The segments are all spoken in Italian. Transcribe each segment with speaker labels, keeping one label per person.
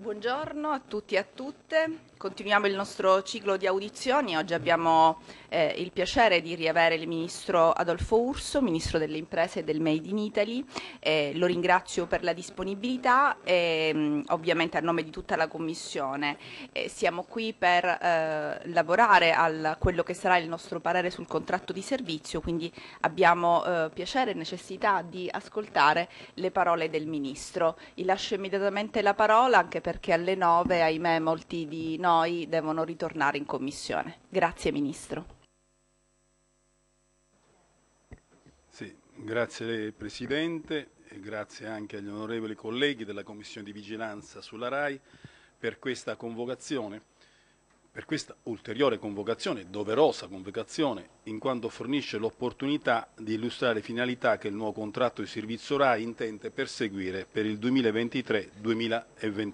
Speaker 1: Buongiorno a tutti e a tutte, continuiamo il nostro ciclo di audizioni. Oggi abbiamo eh, il piacere di riavere il Ministro Adolfo Urso, Ministro delle Imprese e del Made in Italy. Eh, lo ringrazio per la disponibilità e mh, mm, ovviamente a nome di tutta la Commissione. Eh, siamo qui per eh, lavorare a quello che sarà il nostro parere sul contratto di servizio, quindi abbiamo eh, piacere e necessità di ascoltare le parole del Ministro. Gli lascio immediatamente la parola anche per perché alle 9, ahimè, molti di noi devono ritornare in commissione. Grazie Ministro.
Speaker 2: Sì, grazie Presidente e grazie anche agli onorevoli colleghi della Commissione di Vigilanza sulla RAI per questa convocazione per questa ulteriore convocazione, doverosa convocazione, in quanto fornisce l'opportunità di illustrare le finalità che il nuovo contratto di servizio RAI intende perseguire per il 2023-2028.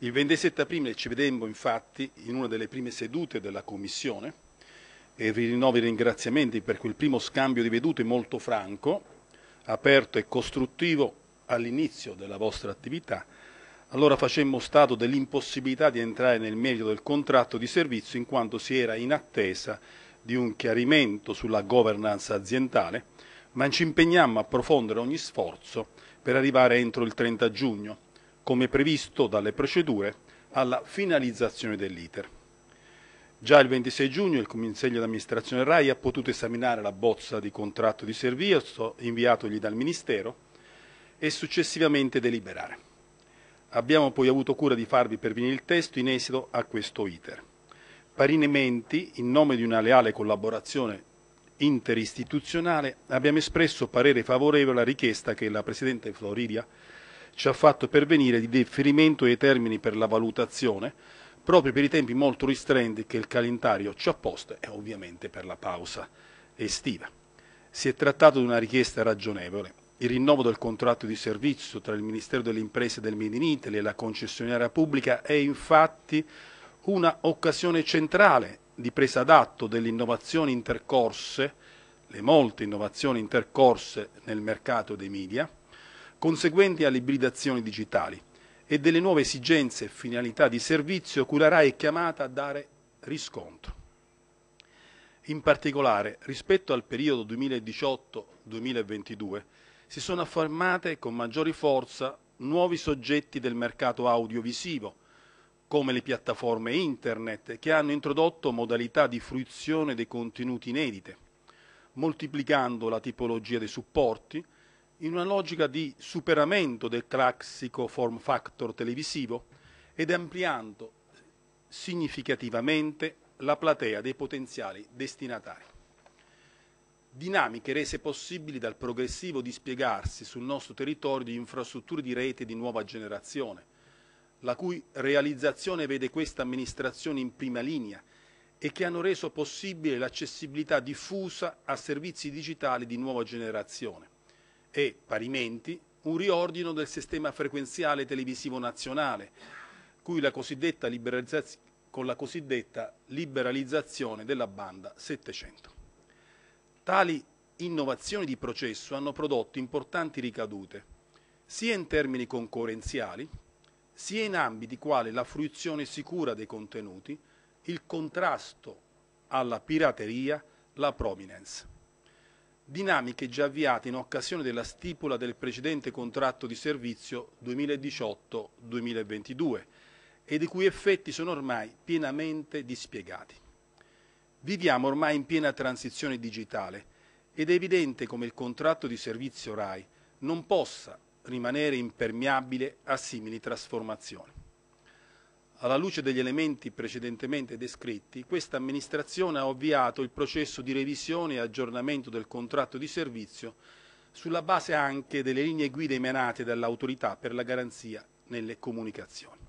Speaker 2: Il 27 aprile ci vedemmo infatti in una delle prime sedute della Commissione e vi rinnovo i ringraziamenti per quel primo scambio di vedute molto franco, aperto e costruttivo all'inizio della vostra attività allora facemmo stato dell'impossibilità di entrare nel merito del contratto di servizio in quanto si era in attesa di un chiarimento sulla governance aziendale, ma ci impegnammo a approfondire ogni sforzo per arrivare entro il 30 giugno, come previsto dalle procedure, alla finalizzazione dell'iter. Già il 26 giugno il Consiglio di amministrazione RAI ha potuto esaminare la bozza di contratto di servizio inviatogli dal Ministero e successivamente deliberare. Abbiamo poi avuto cura di farvi pervenire il testo in esito a questo iter. Parimenti, in nome di una leale collaborazione interistituzionale, abbiamo espresso parere favorevole alla richiesta che la Presidente Floridia ci ha fatto pervenire di deferimento dei termini per la valutazione, proprio per i tempi molto ristretti che il calendario ci ha posto e ovviamente per la pausa estiva. Si è trattato di una richiesta ragionevole, il rinnovo del contratto di servizio tra il Ministero delle Imprese del Made in Italy e la concessionaria pubblica è infatti una occasione centrale di presa d'atto delle innovazioni intercorse, le molte innovazioni intercorse nel mercato dei media, conseguenti alle ibridazioni digitali e delle nuove esigenze e finalità di servizio cui la RAI è chiamata a dare riscontro. In particolare, rispetto al periodo 2018-2022, si sono affermate con maggiori forza nuovi soggetti del mercato audiovisivo, come le piattaforme internet, che hanno introdotto modalità di fruizione dei contenuti inedite, moltiplicando la tipologia dei supporti in una logica di superamento del classico form factor televisivo ed ampliando significativamente la platea dei potenziali destinatari dinamiche rese possibili dal progressivo dispiegarsi sul nostro territorio di infrastrutture di rete di nuova generazione, la cui realizzazione vede questa amministrazione in prima linea e che hanno reso possibile l'accessibilità diffusa a servizi digitali di nuova generazione e, parimenti, un riordino del sistema frequenziale televisivo nazionale, la con la cosiddetta liberalizzazione della banda 700. Tali innovazioni di processo hanno prodotto importanti ricadute, sia in termini concorrenziali, sia in ambiti quali la fruizione sicura dei contenuti, il contrasto alla pirateria, la prominence. Dinamiche già avviate in occasione della stipula del precedente contratto di servizio 2018-2022 e i cui effetti sono ormai pienamente dispiegati. Viviamo ormai in piena transizione digitale ed è evidente come il contratto di servizio RAI non possa rimanere impermeabile a simili trasformazioni. Alla luce degli elementi precedentemente descritti, questa amministrazione ha avviato il processo di revisione e aggiornamento del contratto di servizio sulla base anche delle linee guida emanate dall'autorità per la garanzia nelle comunicazioni.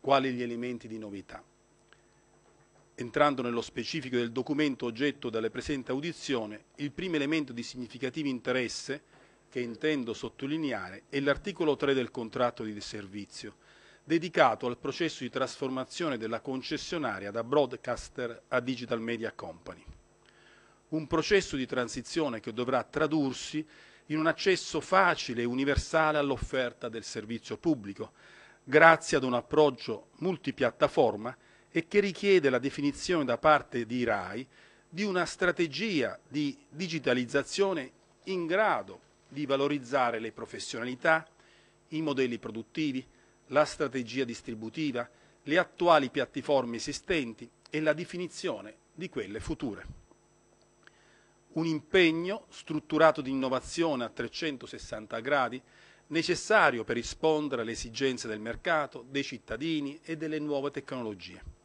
Speaker 2: Quali gli elementi di novità? Entrando nello specifico del documento oggetto della presente audizione, il primo elemento di significativo interesse che intendo sottolineare è l'articolo 3 del contratto di servizio, dedicato al processo di trasformazione della concessionaria da broadcaster a digital media company. Un processo di transizione che dovrà tradursi in un accesso facile e universale all'offerta del servizio pubblico, grazie ad un approccio multipiattaforma e che richiede la definizione da parte di RAI di una strategia di digitalizzazione in grado di valorizzare le professionalità, i modelli produttivi, la strategia distributiva, le attuali piattaforme esistenti e la definizione di quelle future. Un impegno strutturato di innovazione a 360 gradi necessario per rispondere alle esigenze del mercato, dei cittadini e delle nuove tecnologie.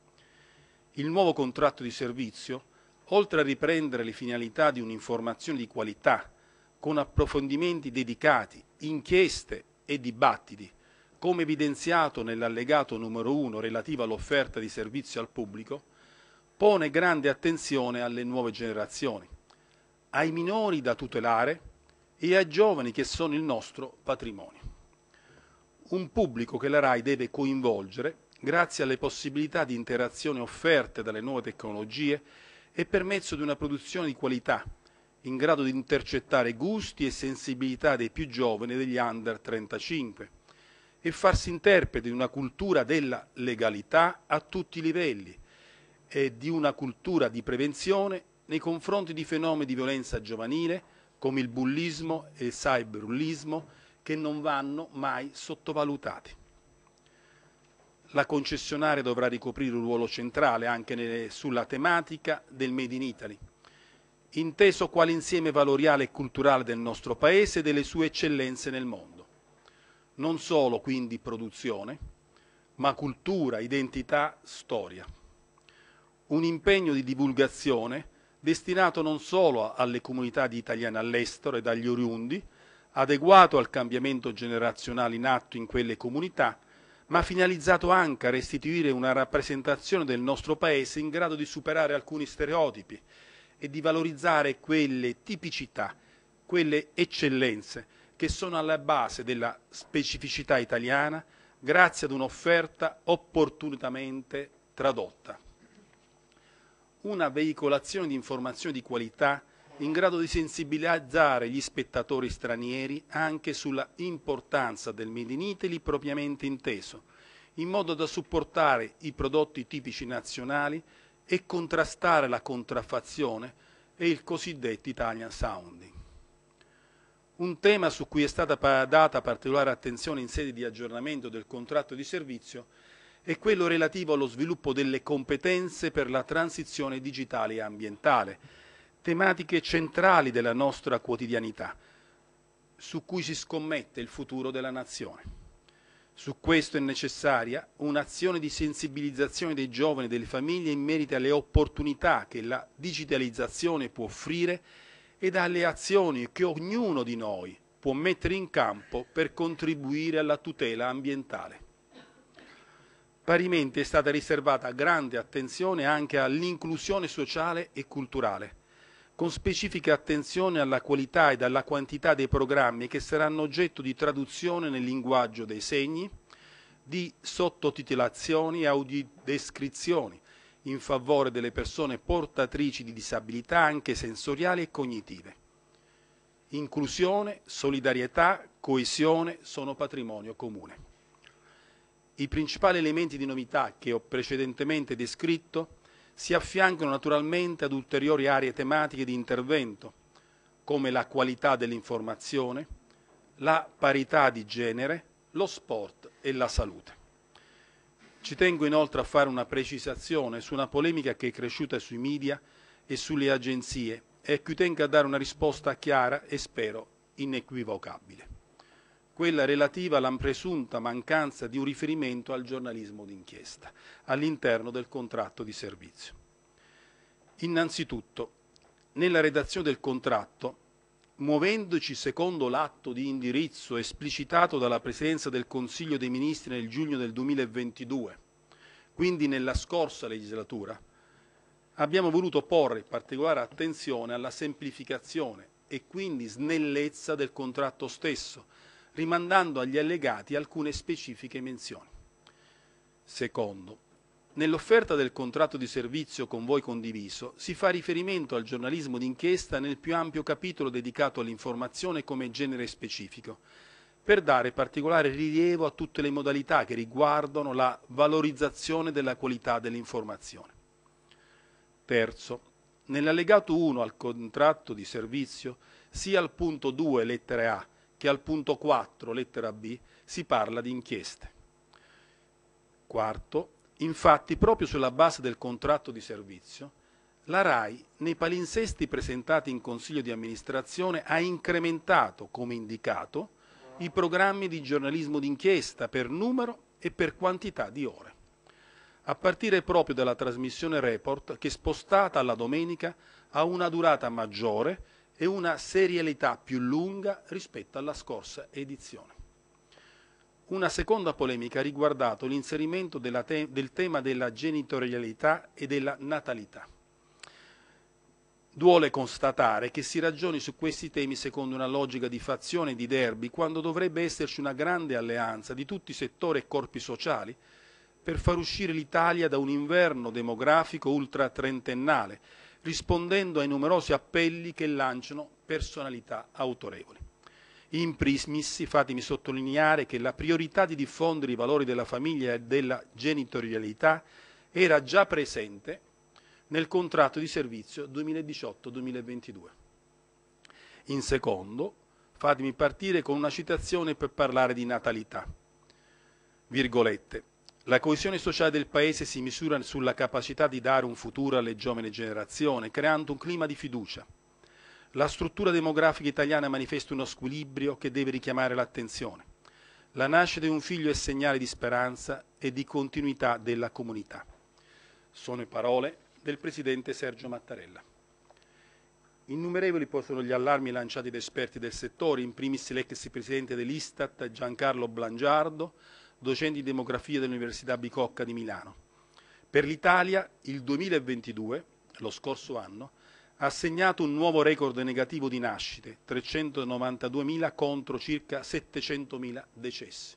Speaker 2: Il nuovo contratto di servizio, oltre a riprendere le finalità di un'informazione di qualità, con approfondimenti dedicati, inchieste e dibattiti, come evidenziato nell'allegato numero 1 relativo all'offerta di servizio al pubblico, pone grande attenzione alle nuove generazioni, ai minori da tutelare e ai giovani che sono il nostro patrimonio. Un pubblico che la RAI deve coinvolgere grazie alle possibilità di interazione offerte dalle nuove tecnologie e per mezzo di una produzione di qualità, in grado di intercettare gusti e sensibilità dei più giovani degli under 35 e farsi interprete di una cultura della legalità a tutti i livelli e di una cultura di prevenzione nei confronti di fenomeni di violenza giovanile come il bullismo e il cyberbullismo che non vanno mai sottovalutati. La concessionaria dovrà ricoprire un ruolo centrale anche nelle, sulla tematica del Made in Italy, inteso quale insieme valoriale e culturale del nostro Paese e delle sue eccellenze nel mondo. Non solo quindi produzione, ma cultura, identità, storia. Un impegno di divulgazione destinato non solo alle comunità di italiani all'estero e dagli oriundi, adeguato al cambiamento generazionale in atto in quelle comunità, ma finalizzato anche a restituire una rappresentazione del nostro Paese in grado di superare alcuni stereotipi e di valorizzare quelle tipicità, quelle eccellenze che sono alla base della specificità italiana grazie ad un'offerta opportunamente tradotta. Una veicolazione di informazioni di qualità in grado di sensibilizzare gli spettatori stranieri anche sulla importanza del Made in Italy propriamente inteso, in modo da supportare i prodotti tipici nazionali e contrastare la contraffazione e il cosiddetto Italian Sounding. Un tema su cui è stata data particolare attenzione in sede di aggiornamento del contratto di servizio è quello relativo allo sviluppo delle competenze per la transizione digitale e ambientale, tematiche centrali della nostra quotidianità, su cui si scommette il futuro della nazione. Su questo è necessaria un'azione di sensibilizzazione dei giovani e delle famiglie in merito alle opportunità che la digitalizzazione può offrire ed alle azioni che ognuno di noi può mettere in campo per contribuire alla tutela ambientale. Parimente è stata riservata grande attenzione anche all'inclusione sociale e culturale con specifica attenzione alla qualità ed alla quantità dei programmi che saranno oggetto di traduzione nel linguaggio dei segni, di sottotitolazioni e audiodescrizioni in favore delle persone portatrici di disabilità anche sensoriali e cognitive. Inclusione, solidarietà, coesione sono patrimonio comune. I principali elementi di novità che ho precedentemente descritto si affiancano naturalmente ad ulteriori aree tematiche di intervento, come la qualità dell'informazione, la parità di genere, lo sport e la salute. Ci tengo inoltre a fare una precisazione su una polemica che è cresciuta sui media e sulle agenzie e a cui tengo a dare una risposta chiara e spero inequivocabile quella relativa alla presunta mancanza di un riferimento al giornalismo d'inchiesta all'interno del contratto di servizio. Innanzitutto, nella redazione del contratto, muovendoci secondo l'atto di indirizzo esplicitato dalla Presidenza del Consiglio dei Ministri nel giugno del 2022, quindi nella scorsa legislatura, abbiamo voluto porre particolare attenzione alla semplificazione e quindi snellezza del contratto stesso, rimandando agli allegati alcune specifiche menzioni. Secondo, nell'offerta del contratto di servizio con voi condiviso si fa riferimento al giornalismo d'inchiesta nel più ampio capitolo dedicato all'informazione come genere specifico, per dare particolare rilievo a tutte le modalità che riguardano la valorizzazione della qualità dell'informazione. Terzo, nell'allegato 1 al contratto di servizio, sia al punto 2 lettera A che al punto 4, lettera B, si parla di inchieste. Quarto, infatti proprio sulla base del contratto di servizio, la RAI, nei palinsesti presentati in Consiglio di amministrazione, ha incrementato, come indicato, i programmi di giornalismo d'inchiesta per numero e per quantità di ore. A partire proprio dalla trasmissione Report, che spostata alla domenica ha una durata maggiore e una serialità più lunga rispetto alla scorsa edizione. Una seconda polemica ha riguardato l'inserimento te del tema della genitorialità e della natalità. Duole constatare che si ragioni su questi temi secondo una logica di fazione e di derby, quando dovrebbe esserci una grande alleanza di tutti i settori e corpi sociali per far uscire l'Italia da un inverno demografico ultratrentennale rispondendo ai numerosi appelli che lanciano personalità autorevoli. In primis, fatemi sottolineare che la priorità di diffondere i valori della famiglia e della genitorialità era già presente nel contratto di servizio 2018-2022. In secondo, fatemi partire con una citazione per parlare di natalità. Virgolette, la coesione sociale del Paese si misura sulla capacità di dare un futuro alle giovani generazioni, creando un clima di fiducia. La struttura demografica italiana manifesta uno squilibrio che deve richiamare l'attenzione. La nascita di un figlio è segnale di speranza e di continuità della comunità. Sono le parole del Presidente Sergio Mattarella. Innumerevoli possono sono gli allarmi lanciati da esperti del settore, in primis l'ex Presidente dell'Istat Giancarlo Blangiardo, docenti di demografia dell'Università Bicocca di Milano. Per l'Italia il 2022, lo scorso anno, ha segnato un nuovo record negativo di nascite, 392.000 contro circa 700.000 decessi.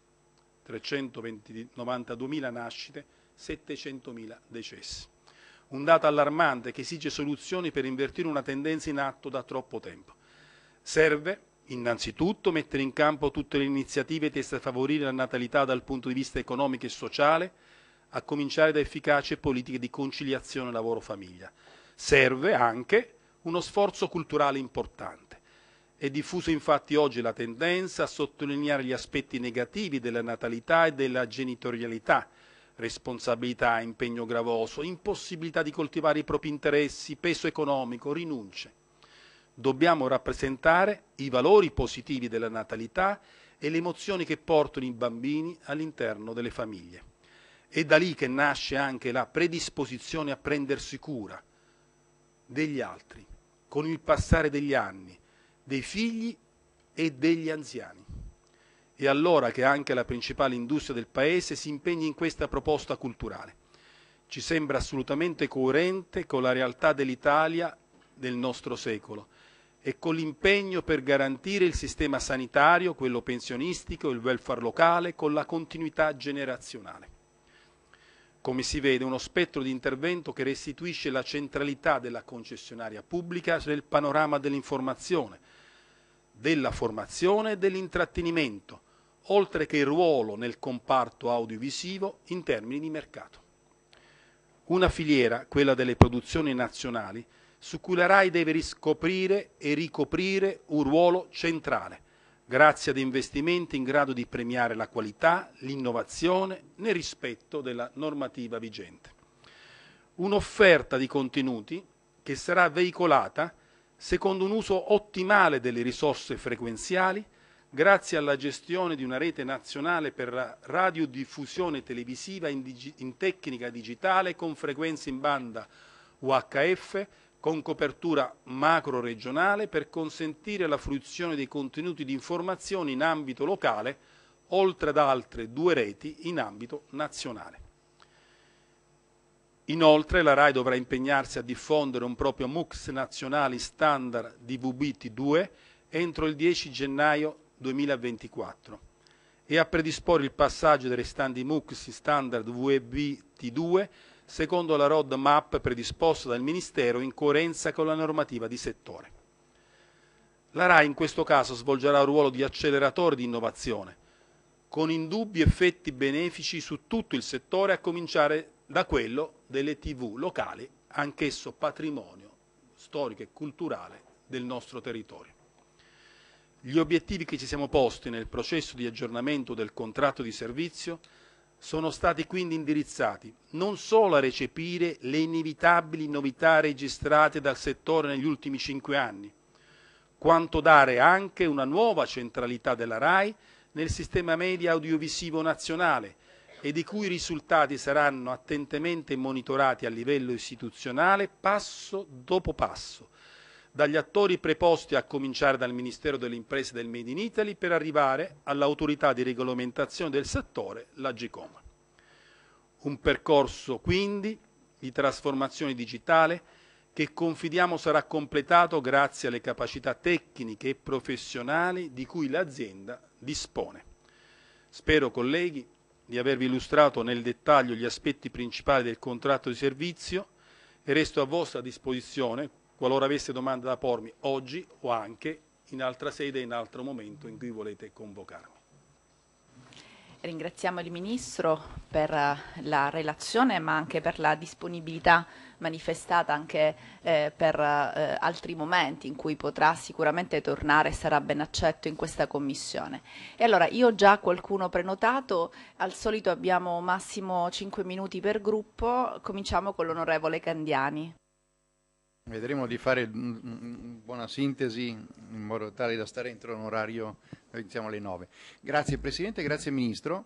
Speaker 2: 392.000 nascite, 700.000 decessi. Un dato allarmante che esige soluzioni per invertire una tendenza in atto da troppo tempo. Serve Innanzitutto mettere in campo tutte le iniziative tese a favorire la natalità dal punto di vista economico e sociale, a cominciare da efficaci politiche di conciliazione lavoro-famiglia. Serve anche uno sforzo culturale importante. È diffusa infatti oggi la tendenza a sottolineare gli aspetti negativi della natalità e della genitorialità, responsabilità, impegno gravoso, impossibilità di coltivare i propri interessi, peso economico, rinunce dobbiamo rappresentare i valori positivi della natalità e le emozioni che portano i bambini all'interno delle famiglie. È da lì che nasce anche la predisposizione a prendersi cura degli altri, con il passare degli anni, dei figli e degli anziani. È allora che anche la principale industria del Paese si impegni in questa proposta culturale. Ci sembra assolutamente coerente con la realtà dell'Italia del nostro secolo e con l'impegno per garantire il sistema sanitario, quello pensionistico, il welfare locale, con la continuità generazionale. Come si vede, uno spettro di intervento che restituisce la centralità della concessionaria pubblica nel panorama dell'informazione, della formazione e dell'intrattenimento, oltre che il ruolo nel comparto audiovisivo in termini di mercato. Una filiera, quella delle produzioni nazionali, su cui la RAI deve riscoprire e ricoprire un ruolo centrale, grazie ad investimenti in grado di premiare la qualità, l'innovazione nel rispetto della normativa vigente. Un'offerta di contenuti che sarà veicolata secondo un uso ottimale delle risorse frequenziali, grazie alla gestione di una rete nazionale per la radiodiffusione televisiva in, in, tecnica digitale con frequenze in banda UHF con copertura macro-regionale per consentire la fruizione dei contenuti di informazioni in ambito locale, oltre ad altre due reti in ambito nazionale. Inoltre la RAI dovrà impegnarsi a diffondere un proprio MUX nazionale standard di vbt 2 entro il 10 gennaio 2024 e a predisporre il passaggio dei restanti MUX standard vbt 2 secondo la roadmap predisposta dal Ministero in coerenza con la normativa di settore. La RAI in questo caso svolgerà un ruolo di acceleratore di innovazione, con indubbi effetti benefici su tutto il settore, a cominciare da quello delle tv locali, anch'esso patrimonio storico e culturale del nostro territorio. Gli obiettivi che ci siamo posti nel processo di aggiornamento del contratto di servizio sono stati quindi indirizzati non solo a recepire le inevitabili novità registrate dal settore negli ultimi cinque anni, quanto dare anche una nuova centralità della RAI nel sistema media audiovisivo nazionale e di cui i risultati saranno attentamente monitorati a livello istituzionale passo dopo passo, dagli attori preposti a cominciare dal Ministero delle Imprese del Made in Italy per arrivare all'autorità di regolamentazione del settore, la l'Agicom. Un percorso quindi di trasformazione digitale che confidiamo sarà completato grazie alle capacità tecniche e professionali di cui l'azienda dispone. Spero, colleghi, di avervi illustrato nel dettaglio gli aspetti principali del contratto di servizio e resto a vostra disposizione qualora aveste domande da pormi oggi o anche in altra sede, in altro momento in cui volete convocarmi.
Speaker 1: Ringraziamo il Ministro per eh, la relazione ma anche per la disponibilità manifestata anche eh, per eh, altri momenti in cui potrà sicuramente tornare e sarà ben accetto in questa Commissione. E allora io ho già qualcuno prenotato, al solito abbiamo massimo 5 minuti per gruppo, cominciamo con l'Onorevole Candiani.
Speaker 3: Vedremo di fare mm, mm, mm, buona sintesi in modo tale da stare entro un orario, siamo alle 9. Grazie Presidente, grazie Ministro.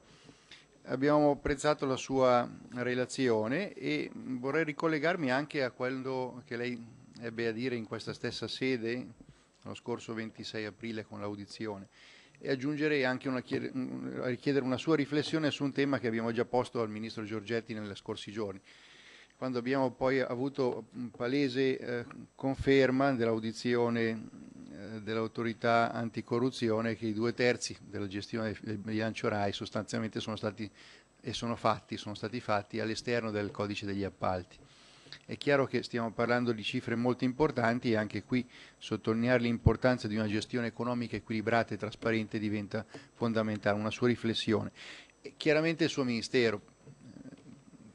Speaker 3: Abbiamo apprezzato la sua relazione e vorrei ricollegarmi anche a quello che lei ebbe a dire in questa stessa sede lo scorso 26 aprile con l'audizione e aggiungerei anche una, richiedere una sua riflessione su un tema che abbiamo già posto al Ministro Giorgetti negli scorsi giorni, quando abbiamo poi avuto palese eh, conferma dell'audizione eh, dell'autorità anticorruzione che i due terzi della gestione del bilancio RAI sostanzialmente sono stati e sono fatti, sono stati fatti all'esterno del codice degli appalti. È chiaro che stiamo parlando di cifre molto importanti e anche qui sottolineare l'importanza di una gestione economica equilibrata e trasparente diventa fondamentale, una sua riflessione. E chiaramente il suo Ministero,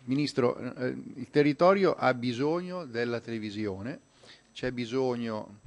Speaker 3: Ministro, eh, eh, il territorio ha bisogno della televisione, c'è bisogno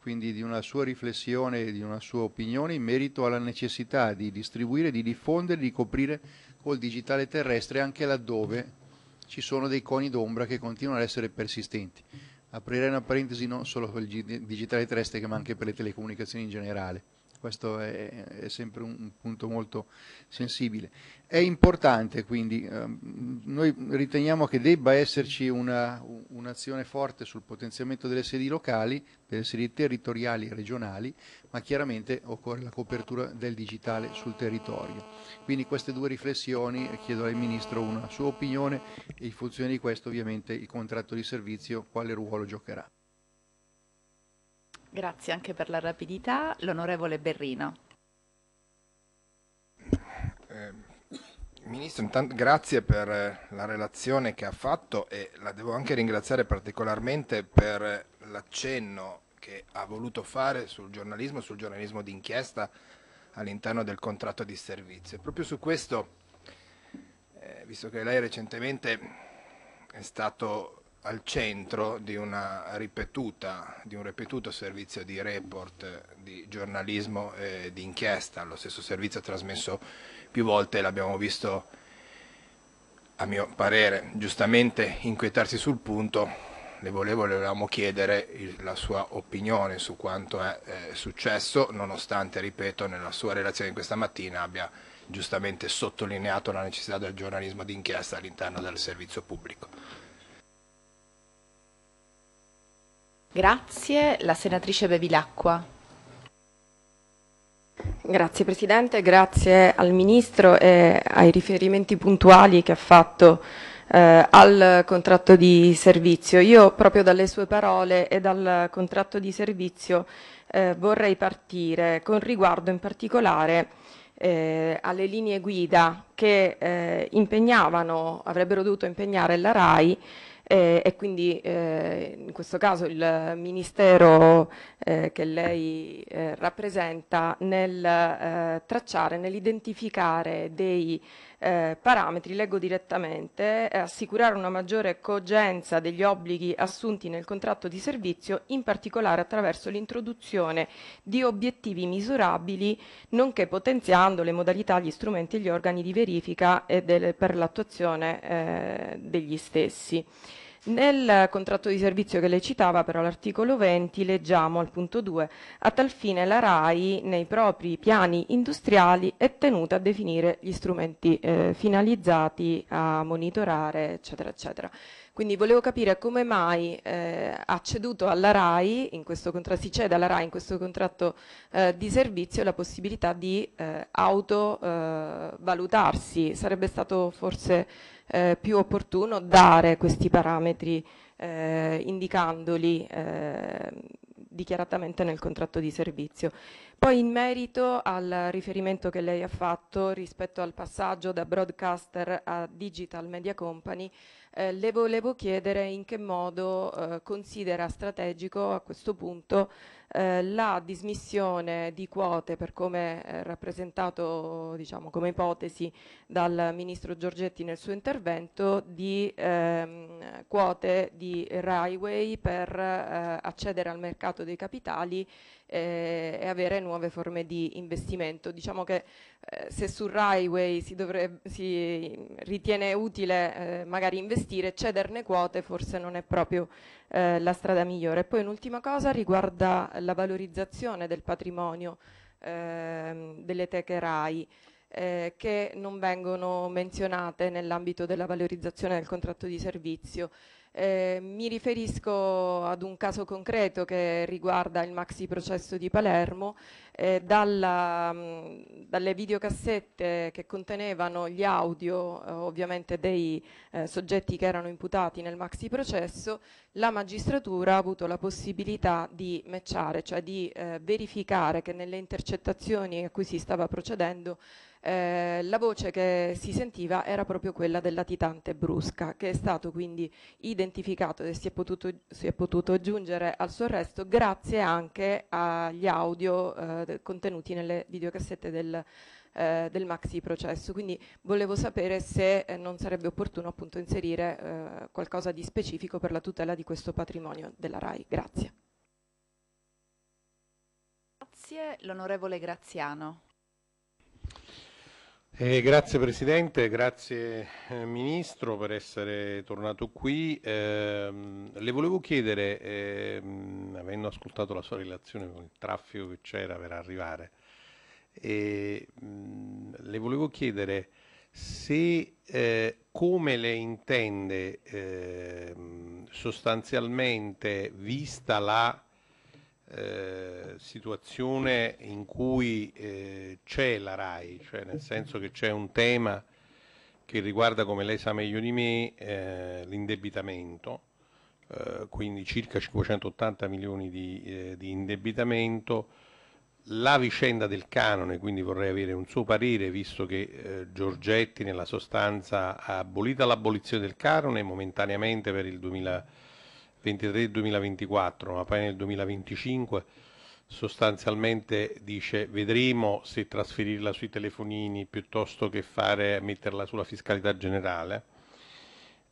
Speaker 3: quindi di una sua riflessione e di una sua opinione in merito alla necessità di distribuire, di diffondere, di coprire col digitale terrestre anche laddove ci sono dei coni d'ombra che continuano ad essere persistenti. Aprirei una parentesi non solo per il digitale terrestre ma anche per le telecomunicazioni in generale questo è, è sempre un, un punto molto sensibile. È importante quindi, ehm, noi riteniamo che debba esserci una, un'azione forte sul potenziamento delle sedi locali, delle sedi territoriali e regionali, ma chiaramente occorre la copertura del digitale sul territorio. Quindi queste due riflessioni eh, chiedo al Ministro una sua opinione e in funzione di questo ovviamente il contratto di servizio quale ruolo giocherà.
Speaker 1: Grazie anche per la rapidità. L'onorevole Berrino.
Speaker 4: Eh Ministro, intanto, grazie per eh, la relazione che ha fatto e la devo anche ringraziare particolarmente per eh, l'accenno che ha voluto fare sul giornalismo, sul giornalismo d'inchiesta all'interno del contratto di servizio. Proprio su questo, eh, visto che lei recentemente è stato al centro di, ripetuta, di, un ripetuto servizio di report eh, di giornalismo eh, di inchiesta, lo stesso servizio ha trasmesso più volte l'abbiamo visto, a mio parere, giustamente inquietarsi sul punto, le volevo, le volevamo chiedere il, la sua opinione su quanto è eh, successo, nonostante, ripeto, nella sua relazione di questa mattina abbia giustamente sottolineato la necessità del giornalismo d'inchiesta all'interno del servizio pubblico.
Speaker 5: Grazie, la senatrice Bevilacqua. Grazie Presidente, grazie al Ministro e ai riferimenti puntuali che ha fatto eh, al contratto di servizio. Io proprio dalle sue parole e dal contratto di servizio eh, vorrei partire con riguardo in particolare eh, alle linee guida che eh, impegnavano, avrebbero dovuto impegnare la RAI e, eh, e quindi eh, in questo caso il Ministero eh, che lei eh, rappresenta nel eh, tracciare, nell'identificare dei eh, parametri, leggo direttamente, assicurare una maggiore cogenza degli obblighi assunti nel contratto di servizio, in particolare attraverso l'introduzione di obiettivi misurabili, nonché potenziando le modalità, gli strumenti e gli organi di verifica e del, per l'attuazione eh, degli stessi. Nel contratto di servizio che lei citava, però l'articolo 20, leggiamo al punto 2, a tal fine la RAI nei propri piani industriali è tenuta a definire gli strumenti eh, finalizzati a monitorare, eccetera, eccetera. Quindi volevo capire come mai eh, ha ceduto alla RAI, si cede alla RAI in questo contratto eh, di servizio la possibilità di eh, autovalutarsi. Eh, Sarebbe stato forse eh, più opportuno dare questi parametri eh, indicandoli dichiaratamente nel contratto di servizio. Poi in merito al riferimento che lei ha fatto rispetto al passaggio da broadcaster a digital media company, eh, le volevo chiedere in che modo eh, considera strategico a questo punto eh, la dismissione di quote per come rappresentato diciamo, come ipotesi dal Ministro Giorgetti nel suo intervento di ehm, quote di Raiway per eh, accedere al mercato dei capitali eh, e avere nuove forme di investimento. Diciamo che eh, se sul Railway si, dovrebbe, si ritiene utile eh, magari investire, cederne quote forse non è proprio eh, la strada migliore. Poi un'ultima cosa riguarda la valorizzazione del patrimonio ehm, delle teche RAI. Eh, che non vengono menzionate nell'ambito della valorizzazione del contratto di servizio. Eh, mi riferisco ad un caso concreto che riguarda il maxi processo di Palermo, eh, dalla, mh, mm, dalle videocassette che contenevano gli audio eh, ovviamente dei eh, soggetti che erano imputati nel maxi processo, la magistratura ha avuto la possibilità di matchare, cioè di eh, verificare che nelle intercettazioni a cui si stava procedendo eh, la voce che si sentiva era proprio quella del latitante Brusca, che è stato quindi identificato e si è potuto, si è potuto giungere al suo arresto grazie anche agli audio eh, contenuti nelle videocassette del, eh, del maxi processo. Quindi volevo sapere se eh, non sarebbe opportuno appunto inserire eh, qualcosa di specifico per la tutela di questo patrimonio della RAI. Grazie.
Speaker 1: Grazie l'onorevole Graziano.
Speaker 6: Eh, grazie Presidente, grazie eh, Ministro per essere tornato qui. Eh, le volevo chiedere, ehm, avendo ascoltato la sua relazione con il traffico che c'era per arrivare, mh, le volevo chiedere se eh, come le intende ehm, sostanzialmente, vista la eh, situazione in cui eh, c'è la RAI, cioè nel senso che c'è un tema che riguarda, come lei sa meglio di me, eh, l'indebitamento, eh, quindi circa 580 milioni di, eh, di indebitamento, la vicenda del canone, quindi vorrei avere un suo parere, visto che eh, Giorgetti nella sostanza ha abolito l'abolizione del canone momentaneamente per il 2020 2023-2024, ma poi nel 2025 sostanzialmente dice vedremo se trasferirla sui telefonini piuttosto che fare, metterla sulla fiscalità generale.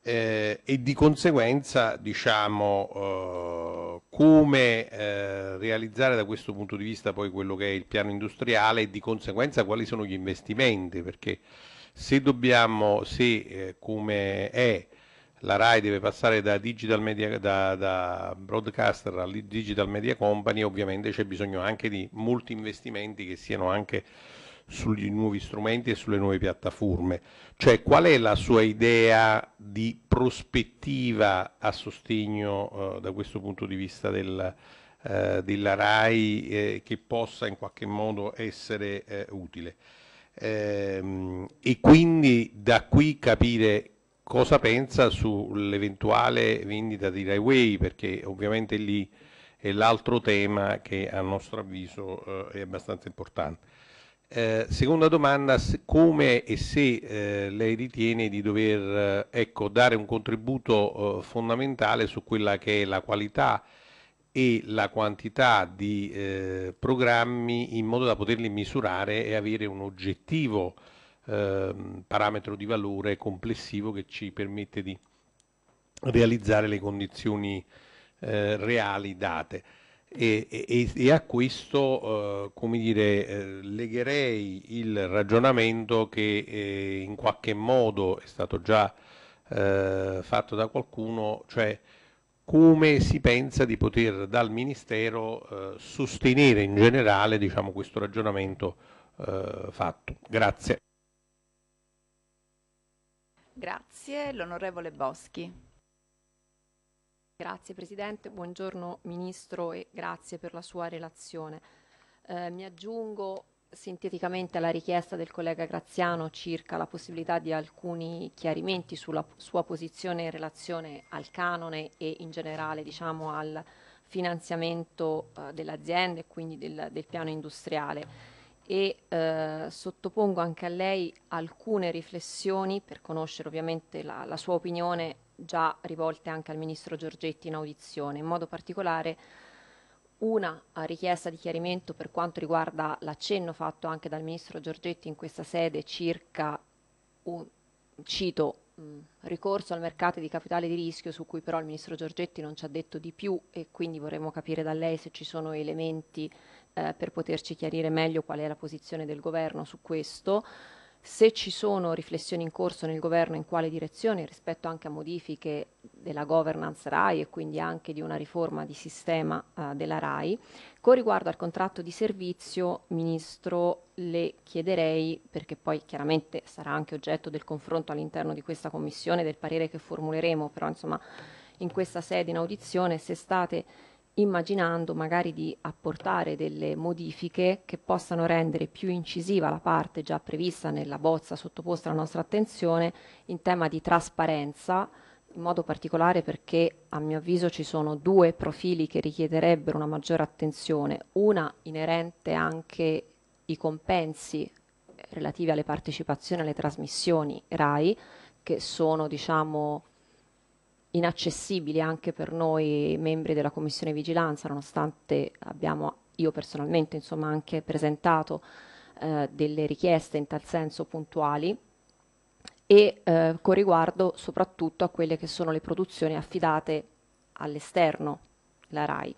Speaker 6: Eh, e di conseguenza diciamo eh, come eh, realizzare da questo punto di vista poi quello che è il piano industriale e di conseguenza quali sono gli investimenti perché se dobbiamo se eh, come è la RAI deve passare da, media, da, da broadcaster a digital media company, ovviamente c'è bisogno anche di molti investimenti che siano anche sugli nuovi strumenti e sulle nuove piattaforme. Cioè, qual è la sua idea di prospettiva a sostegno eh, da questo punto di vista del, eh, della RAI eh, che possa in qualche modo essere eh, utile? Ehm, e quindi da qui capire cosa pensa sull'eventuale vendita di Raiway perché ovviamente lì è l'altro tema che a nostro avviso eh, è abbastanza importante. Eh, seconda domanda, come e se eh, lei ritiene di dover eh, ecco, dare un contributo eh, fondamentale su quella che è la qualità e la quantità di eh, programmi in modo da poterli misurare e avere un oggettivo Ehm, parametro di valore complessivo che ci permette di realizzare le condizioni eh, reali date. E, e, e a questo eh, come dire, eh, legherei il ragionamento che eh, in qualche modo è stato già eh, fatto da qualcuno, cioè come si pensa di poter dal Ministero eh, sostenere in generale diciamo, questo ragionamento eh, fatto. Grazie.
Speaker 7: Grazie. L'onorevole Boschi. Grazie Presidente, buongiorno Ministro e grazie per la sua relazione. Eh, mi aggiungo sinteticamente alla richiesta del collega Graziano circa la possibilità di alcuni chiarimenti sulla sua posizione in relazione al canone e in generale diciamo, al finanziamento eh, dell'azienda e quindi del, del piano industriale e eh, sottopongo anche a lei alcune riflessioni per conoscere ovviamente la, la, sua opinione già rivolte anche al Ministro Giorgetti in audizione, in modo particolare una richiesta di chiarimento per quanto riguarda l'accenno fatto anche dal Ministro Giorgetti in questa sede circa un, cito, mm, ricorso al mercato di capitale di rischio su cui però il Ministro Giorgetti non ci ha detto di più e quindi vorremmo capire da lei se ci sono elementi eh, per poterci chiarire meglio qual è la posizione del governo su questo. Se ci sono riflessioni in corso nel governo in quale direzione rispetto anche a modifiche della governance RAI e quindi anche di una riforma di sistema eh, della RAI, con riguardo al contratto di servizio, Ministro, le chiederei, perché poi chiaramente sarà anche oggetto del confronto all'interno di questa commissione, del parere che formuleremo, però insomma in questa sede in audizione, se state immaginando magari di apportare delle modifiche che possano rendere più incisiva la parte già prevista nella bozza sottoposta alla nostra attenzione in tema di trasparenza, in modo particolare perché a mio avviso ci sono due profili che richiederebbero una maggiore attenzione, una inerente anche ai compensi eh, relativi alle partecipazioni alle trasmissioni RAI, che sono diciamo inaccessibili anche per noi membri della Commissione Vigilanza, nonostante abbiamo io personalmente insomma, anche presentato eh, delle richieste in tal senso puntuali e eh, con riguardo soprattutto a quelle che sono le produzioni affidate all'esterno, la RAI.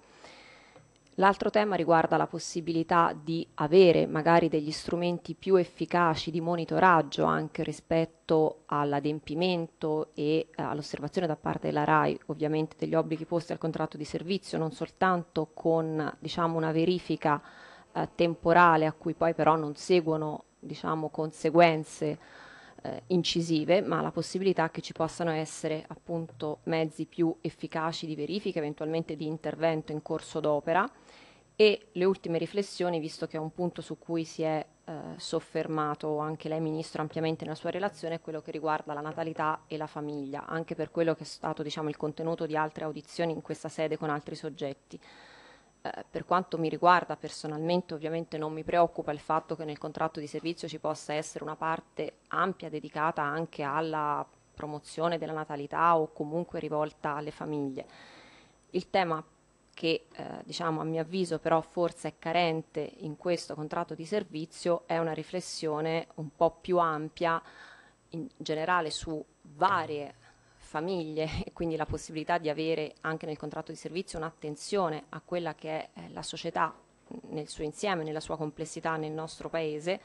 Speaker 7: L'altro tema riguarda la possibilità di avere magari degli strumenti più efficaci di monitoraggio anche rispetto all'adempimento e eh, all'osservazione da parte della RAI ovviamente degli obblighi posti al contratto di servizio, non soltanto con diciamo, una verifica eh, temporale a cui poi però non seguono diciamo, conseguenze eh, incisive, ma la possibilità che ci possano essere appunto mezzi più efficaci di verifica, eventualmente di intervento in corso d'opera e le ultime riflessioni, visto che è un punto su cui si è eh, soffermato anche lei, Ministro, ampiamente nella sua relazione, è quello che riguarda la natalità e la famiglia, anche per quello che è stato diciamo, il contenuto di altre audizioni in questa sede con altri soggetti. Eh, per quanto mi riguarda personalmente, ovviamente non mi preoccupa il fatto che nel contratto di servizio ci possa essere una parte ampia dedicata anche alla promozione della natalità o comunque rivolta alle famiglie. Il tema che eh, diciamo a mio avviso però forse è carente in questo contratto di servizio è una riflessione un po' più ampia in generale su varie famiglie e quindi la possibilità di avere anche nel contratto di servizio un'attenzione a quella che è eh, la società nel suo insieme, nella sua complessità nel nostro paese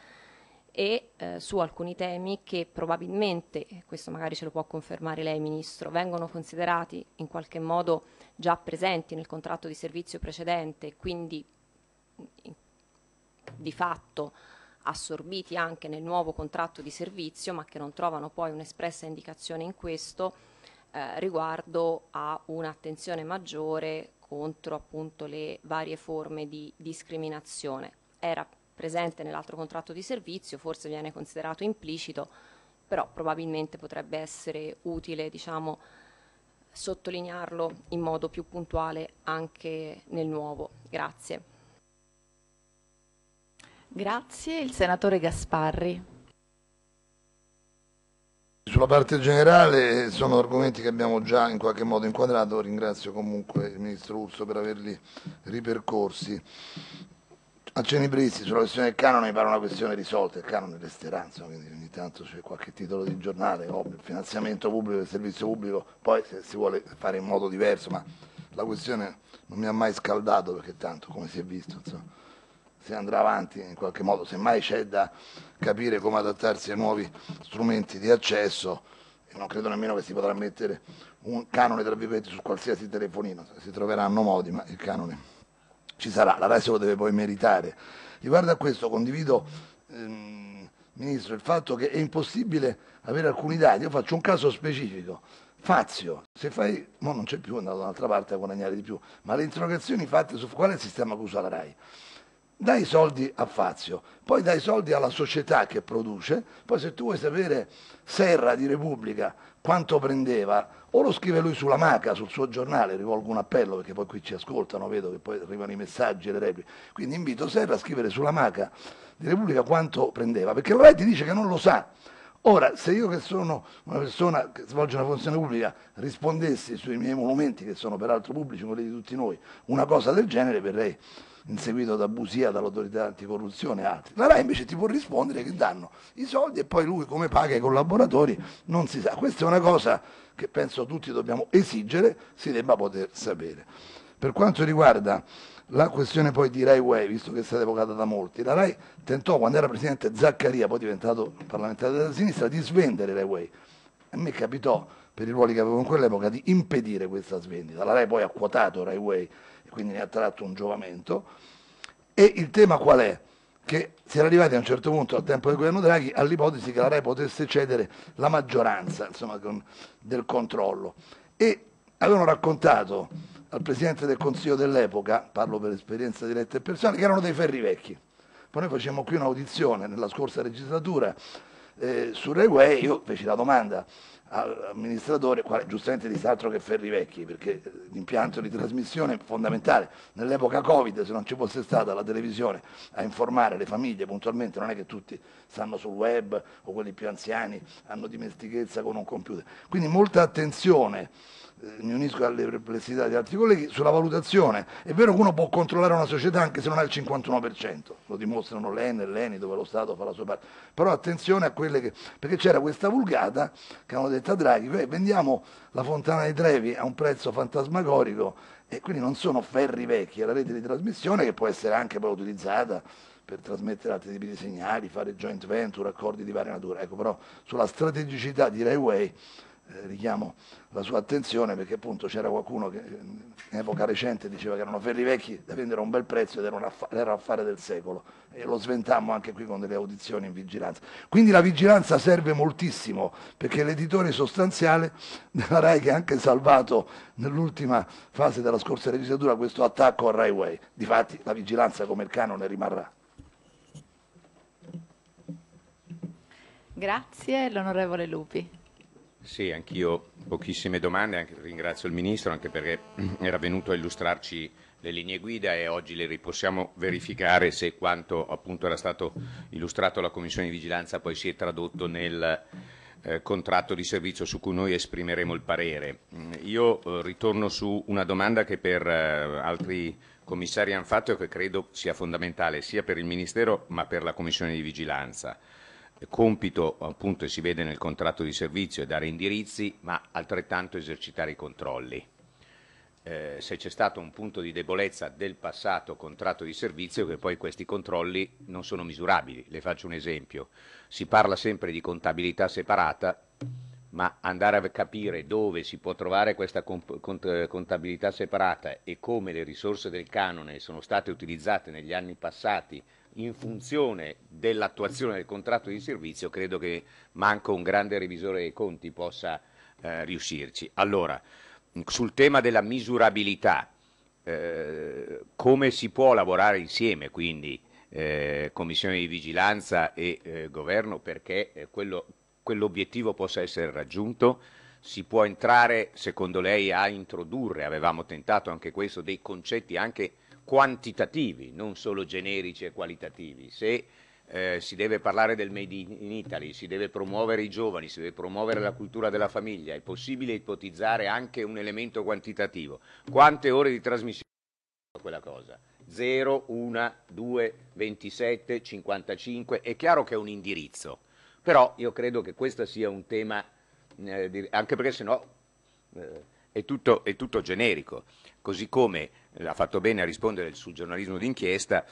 Speaker 7: e eh, su alcuni temi che probabilmente, questo magari ce lo può confermare lei Ministro, vengono considerati in qualche modo già presenti nel contratto di servizio precedente, quindi di fatto assorbiti anche nel nuovo contratto di servizio, ma che non trovano poi un'espressa indicazione in questo eh, riguardo a un'attenzione maggiore contro appunto le varie forme di discriminazione. Era presente nell'altro contratto di servizio, forse viene considerato implicito, però probabilmente potrebbe essere utile diciamo, sottolinearlo in modo più puntuale anche nel nuovo. Grazie.
Speaker 1: Grazie. Il senatore Gasparri.
Speaker 4: Sulla parte generale sono argomenti che abbiamo già in qualche modo inquadrato, ringrazio comunque il Ministro Urso per averli ripercorsi a Cenibristi sulla questione del canone mi pare una questione risolta, il canone resterà, insomma, quindi ogni tanto c'è qualche titolo di giornale, ovvio, il finanziamento pubblico, il servizio pubblico, poi se si vuole fare in modo diverso, ma la questione non mi ha mai scaldato perché tanto, come si è visto, insomma, si andrà avanti in qualche modo, semmai c'è da capire come adattarsi ai nuovi strumenti di accesso e non credo nemmeno che si potrà mettere un canone tra virgolette su qualsiasi telefonino, si troveranno modi, ma il canone ci sarà, la RAI se lo deve poi meritare. Riguardo a questo condivido, ehm, Ministro, il fatto che è impossibile avere alcuni dati. Io faccio un caso specifico. Fazio, se fai, mo non c'è più, è andato da un'altra parte a guadagnare di più, ma le interrogazioni fatte su qual è il sistema che usa la RAI? Dai i soldi a Fazio, poi dai i soldi alla società che produce, poi se tu vuoi sapere Serra di Repubblica quanto prendeva o lo scrive lui sulla maca, sul suo giornale, rivolgo un appello perché poi qui ci ascoltano, vedo che poi arrivano i messaggi e le repliche, quindi invito Serra a scrivere sulla maca di Repubblica quanto prendeva, perché Loretti dice che non lo sa. Ora, se io che sono una persona che svolge una funzione pubblica rispondessi sui miei monumenti, che sono peraltro pubblici, quelli di tutti noi, una cosa del genere, verrei inseguito da Busia, dall'autorità anticorruzione e altri. La RAI invece ti può rispondere che danno i soldi e poi lui come paga i collaboratori non si sa. Questa è una cosa che penso tutti dobbiamo esigere, si debba poter sapere. Per quanto riguarda la questione poi di Rai Way, visto che è stata evocata da molti, la Rai tentò quando era presidente Zaccaria, poi diventato parlamentare della sinistra, di svendere Rai Way. A me capitò, per i ruoli che avevo in quell'epoca, di impedire questa svendita. La Rai poi ha quotato Rai Way e quindi ne ha tratto un giovamento. E il tema qual è? Che si era arrivati a un certo punto, al tempo del governo Draghi, all'ipotesi che la RAI potesse cedere la maggioranza insomma, del controllo. E avevano raccontato al Presidente del Consiglio dell'epoca, parlo per esperienza diretta e personale, che erano dei ferri vecchi. Poi noi facciamo qui un'audizione nella scorsa legislatura eh, su Reguè, io feci la domanda all'amministratore, quale giustamente disastro che Ferri Vecchi, perché eh, l'impianto di trasmissione è fondamentale. Nell'epoca Covid, se non ci fosse stata la televisione a informare le famiglie puntualmente, non è che tutti stanno sul web o quelli più anziani hanno dimestichezza con un computer. Quindi molta attenzione eh, mi unisco alle perplessità di altri colleghi, sulla valutazione. È vero che uno può controllare una società anche se non ha il 51%, lo dimostrano l'ENE e l'ENI dove lo Stato fa la sua parte, però attenzione a quelle che... perché c'era questa vulgata che hanno detto a Draghi, vendiamo la Fontana dei Trevi a un prezzo fantasmagorico e quindi non sono ferri vecchi, è la rete di trasmissione che può essere anche poi utilizzata per trasmettere altri tipi di segnali, fare joint venture, accordi di varia natura. Ecco, però sulla strategicità di Railway eh, richiamo la sua attenzione perché appunto c'era qualcuno che in epoca recente diceva che erano ferri vecchi da vendere a un bel prezzo ed era un affare, era affare del secolo e lo sventammo anche qui con delle audizioni in vigilanza. Quindi la vigilanza serve moltissimo perché l'editore sostanziale della RAI che ha anche salvato nell'ultima fase della scorsa legislatura questo attacco a RAI Way. Difatti la vigilanza come il canone rimarrà.
Speaker 1: Grazie l'onorevole Lupi.
Speaker 8: Sì, anch'io pochissime domande, anche, ringrazio il Ministro anche perché era venuto a illustrarci le linee guida e oggi le possiamo verificare se quanto appunto era stato illustrato alla Commissione di Vigilanza poi si è tradotto nel eh, contratto di servizio su cui noi esprimeremo il parere. Mm, io eh, ritorno su una domanda che per eh, altri commissari hanno fatto e che credo sia fondamentale sia per il Ministero ma per la Commissione di Vigilanza compito appunto si vede nel contratto di servizio è dare indirizzi, ma altrettanto esercitare i controlli. Eh, se c'è stato un punto di debolezza del passato contratto di servizio che poi questi controlli non sono misurabili. Le faccio un esempio. Si parla sempre di contabilità separata, ma andare a capire dove si può trovare questa contabilità separata e come le risorse del canone sono state utilizzate negli anni passati in funzione dell'attuazione del contratto di servizio, credo che manco un grande revisore dei conti possa eh, riuscirci. Allora, sul tema della misurabilità, eh, come si può lavorare insieme, quindi eh, Commissione di Vigilanza e eh, Governo, perché eh, quello, quell'obiettivo possa essere raggiunto? si può entrare, secondo lei, a introdurre, avevamo tentato anche questo, dei concetti anche quantitativi, non solo generici e qualitativi. Se eh, si deve parlare del Made in Italy, si deve promuovere i giovani, si deve promuovere la cultura della famiglia, è possibile ipotizzare anche un elemento quantitativo. Quante ore di trasmissione quella cosa? 0, 1, 2, 27, 55, è chiaro che è un indirizzo, però io credo che questo sia un tema, eh, di, anche perché sennò eh, è, tutto, è tutto generico. Così come ha fatto bene a rispondere sul giornalismo d'inchiesta,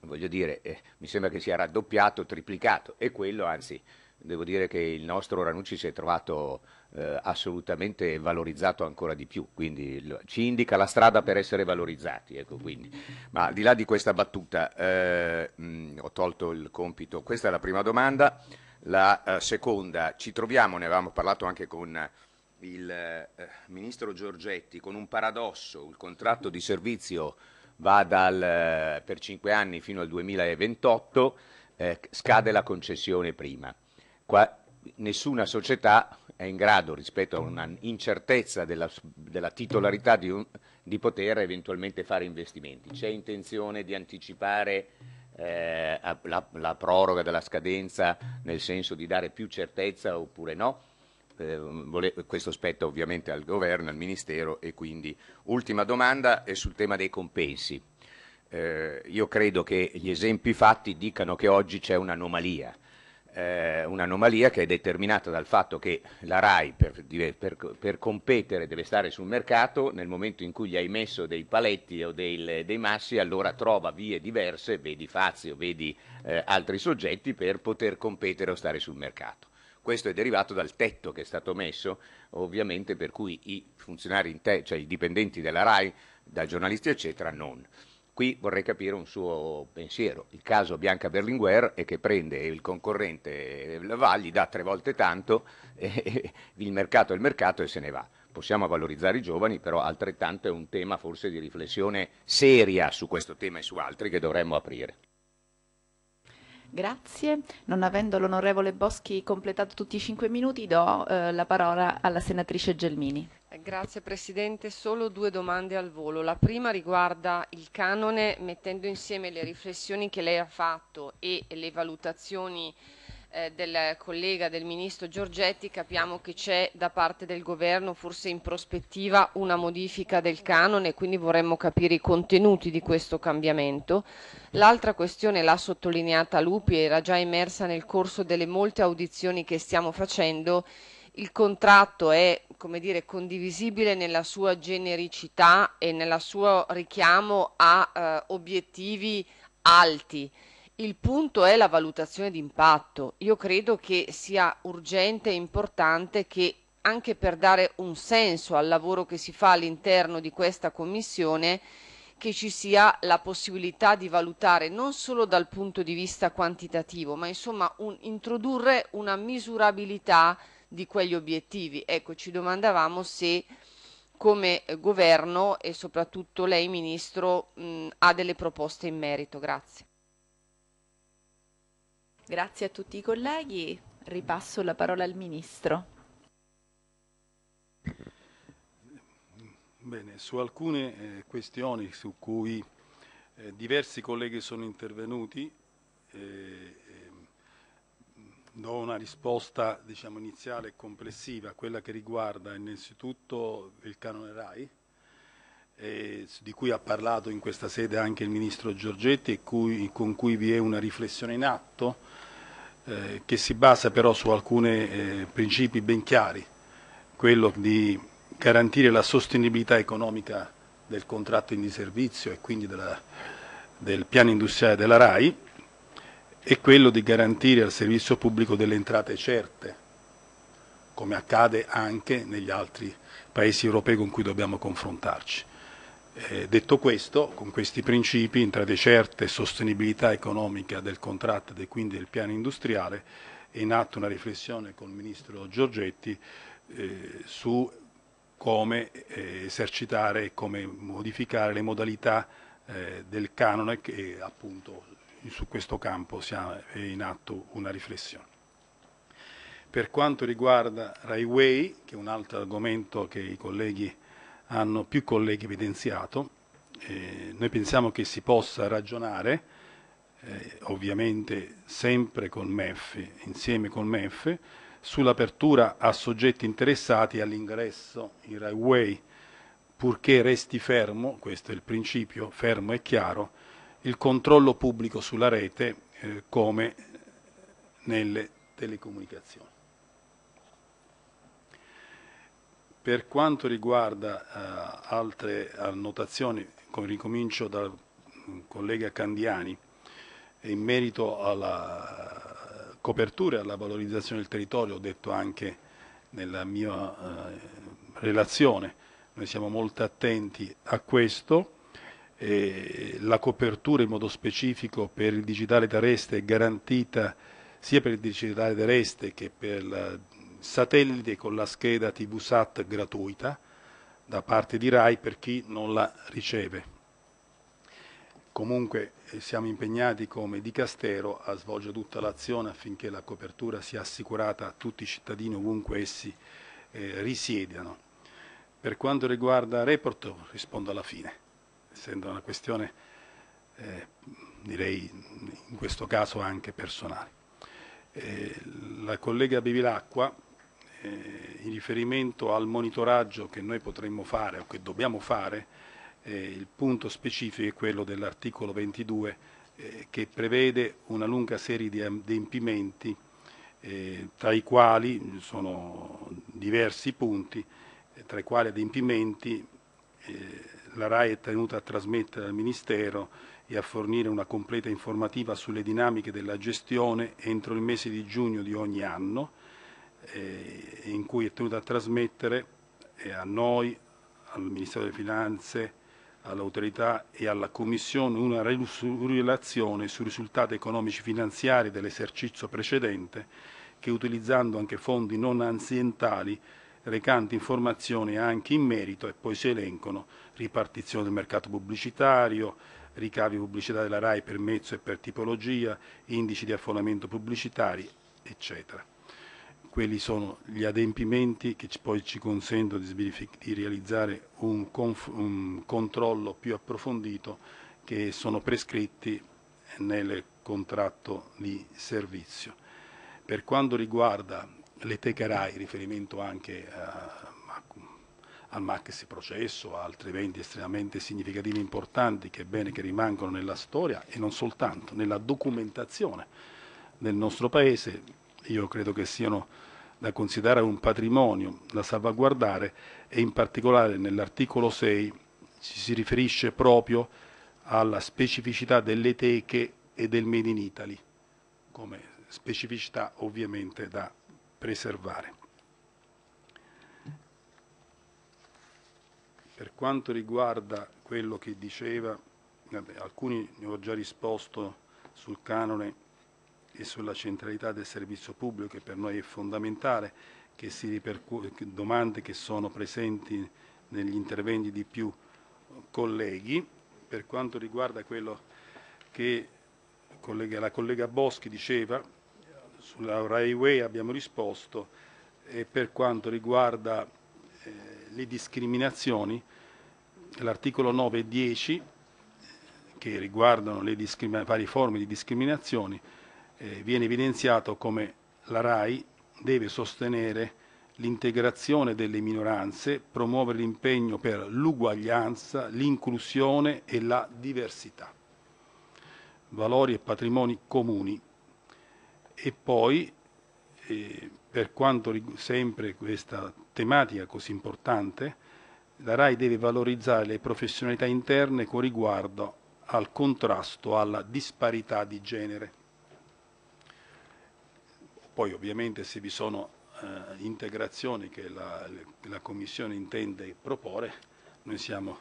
Speaker 8: voglio dire, eh, mi sembra che sia raddoppiato, triplicato e quello, anzi, devo dire che il nostro Ranucci si è trovato eh, assolutamente valorizzato ancora di più, quindi ci indica la strada per essere valorizzati. Ecco, Ma al di là di questa battuta, eh, mh, mm, ho tolto il compito, questa è la prima domanda. La eh, seconda, ci troviamo, ne avevamo parlato anche con il eh, ministro Giorgetti con un paradosso, il contratto di servizio va dal, eh, per cinque anni fino al 2028, eh, scade la concessione prima. Qua, nessuna società è in grado, rispetto a un'incertezza della, della, titolarità di, un, di, poter eventualmente fare investimenti. C'è intenzione di anticipare eh, la, la proroga della scadenza nel senso di dare più certezza oppure no? Eh, questo spetta ovviamente al governo, al ministero e quindi ultima domanda è sul tema dei compensi. Eh, io credo che gli esempi fatti dicano che oggi c'è un'anomalia, eh, un'anomalia che è determinata dal fatto che la RAI per, per, per, competere deve stare sul mercato, nel momento in cui gli hai messo dei paletti o dei, dei massi allora trova vie diverse, vedi Fazio, vedi eh, altri soggetti per poter competere o stare sul mercato. Questo è derivato dal tetto che è stato messo, ovviamente per cui i funzionari, te, cioè i dipendenti della RAI, da giornalisti eccetera, non. Qui vorrei capire un suo pensiero. Il caso Bianca Berlinguer è che prende il concorrente va, gli dà tre volte tanto, eh, il mercato è il mercato e se ne va. Possiamo valorizzare i giovani, però altrettanto è un tema forse di riflessione seria su questo tema e su altri che dovremmo aprire.
Speaker 1: Grazie. Non avendo l'onorevole Boschi completato tutti i cinque minuti, do eh, la parola alla senatrice Gelmini.
Speaker 9: Eh, grazie Presidente, solo due domande al volo. La prima riguarda il canone, mettendo insieme le riflessioni che lei ha fatto e le valutazioni eh, del collega del ministro Giorgetti capiamo che c'è da parte del governo forse in prospettiva una modifica del canone, quindi vorremmo capire i contenuti di questo cambiamento. L'altra questione l'ha sottolineata Lupi, era già emersa nel corso delle molte audizioni che stiamo facendo, il contratto è come dire, condivisibile nella sua genericità e nel suo richiamo a eh, obiettivi alti, il punto è la valutazione d'impatto. Io credo che sia urgente e importante che anche per dare un senso al lavoro che si fa all'interno di questa commissione che ci sia la possibilità di valutare non solo dal punto di vista quantitativo, ma insomma un, introdurre una misurabilità di quegli obiettivi. Ecco, ci domandavamo se come governo e soprattutto lei ministro mh, ha delle proposte in merito. Grazie. Grazie a tutti i colleghi. Ripasso la parola al
Speaker 1: Ministro.
Speaker 2: Bene, su alcune eh, questioni su cui eh, diversi colleghi sono intervenuti eh, ehm, do una risposta diciamo, iniziale e complessiva, quella che riguarda innanzitutto il canone RAI, eh, di cui ha parlato in questa sede anche il Ministro Giorgetti e cui, con cui vi è una riflessione in atto eh, che si basa però su alcuni eh, principi ben chiari, quello di garantire la sostenibilità economica del contratto in diservizio e quindi della, del piano industriale della RAI e quello di garantire al servizio pubblico delle entrate certe, come accade anche negli altri paesi europei con cui dobbiamo confrontarci. Eh, detto questo, con questi principi, entrate certe, sostenibilità economica del contratto e quindi del piano industriale, è in atto una riflessione con il Ministro Giorgetti eh, su come eh, esercitare e come modificare le modalità eh, del canone che appunto su questo campo è in atto una riflessione. Per quanto riguarda Raiway, che è un altro argomento che i colleghi hanno più colleghi evidenziato. Eh, noi pensiamo che si possa ragionare, eh, ovviamente sempre col MEF, insieme col MEF, sull'apertura a soggetti interessati all'ingresso in railway, purché resti fermo, questo è il principio, fermo e chiaro, il controllo pubblico sulla rete eh, come nelle telecomunicazioni. Per quanto riguarda eh, altre annotazioni, ricomincio dal collega Candiani, in merito alla eh, copertura e alla valorizzazione del territorio, ho detto anche nella mia eh, relazione, noi siamo molto attenti a questo, e la copertura in modo specifico per il digitale terrestre è garantita sia per il digitale terrestre che per la satellite con la scheda TVSAT gratuita da parte di RAI per chi non la riceve. Comunque eh, siamo impegnati come Dicastero a svolgere tutta l'azione affinché la copertura sia assicurata a tutti i cittadini ovunque essi eh, risiedano. Per quanto riguarda Report rispondo alla fine, essendo una questione eh, direi in questo caso anche personale. Eh, la collega Bevilacqua eh, in riferimento al monitoraggio che noi potremmo fare o che dobbiamo fare, eh, il punto specifico è quello dell'articolo 22 eh, che prevede una lunga serie di adempimenti eh, tra i quali sono diversi punti, eh, tra i quali adempimenti eh, la RAI è tenuta a trasmettere al Ministero e a fornire una completa informativa sulle dinamiche della gestione entro il mese di giugno di ogni anno eh, in cui è tenuto a trasmettere eh, a noi, al Ministero delle Finanze, all'autorità e alla Commissione una relazione sui risultati economici finanziari dell'esercizio precedente che utilizzando anche fondi non aziendali recanti informazioni anche in merito e poi si elencano ripartizione del mercato pubblicitario, ricavi pubblicità della RAI per mezzo e per tipologia, indici di affollamento pubblicitari, eccetera quelli sono gli adempimenti che poi ci consentono di, di realizzare un, un, controllo più approfondito che sono prescritti nel contratto di servizio. Per quanto riguarda le tecarai, riferimento anche a, al maxi processo, a altri eventi estremamente significativi e importanti che è bene che rimangano nella storia e non soltanto, nella documentazione del nostro Paese, io credo che siano da considerare un patrimonio da salvaguardare e in particolare nell'articolo 6 ci si riferisce proprio alla specificità delle teche e del Made in Italy, come specificità ovviamente da preservare. Per quanto riguarda quello che diceva, vabbè, alcuni ne ho già risposto sul canone e sulla centralità del servizio pubblico che per noi è fondamentale, che si ripercu- domande che sono presenti negli interventi di più colleghi. Per quanto riguarda quello che la collega Boschi diceva, sulla Railway abbiamo risposto e per quanto riguarda eh, le discriminazioni, l'articolo 9 e 10 che riguardano le varie forme di discriminazioni, eh, viene evidenziato come la RAI deve sostenere l'integrazione delle minoranze, promuovere l'impegno per l'uguaglianza, l'inclusione e la diversità, valori e patrimoni comuni. E poi, eh, per quanto riguarda sempre questa tematica così importante, la RAI deve valorizzare le professionalità interne con riguardo al contrasto alla disparità di genere. Poi ovviamente se vi sono eh, integrazioni che la, la, Commissione intende proporre, noi siamo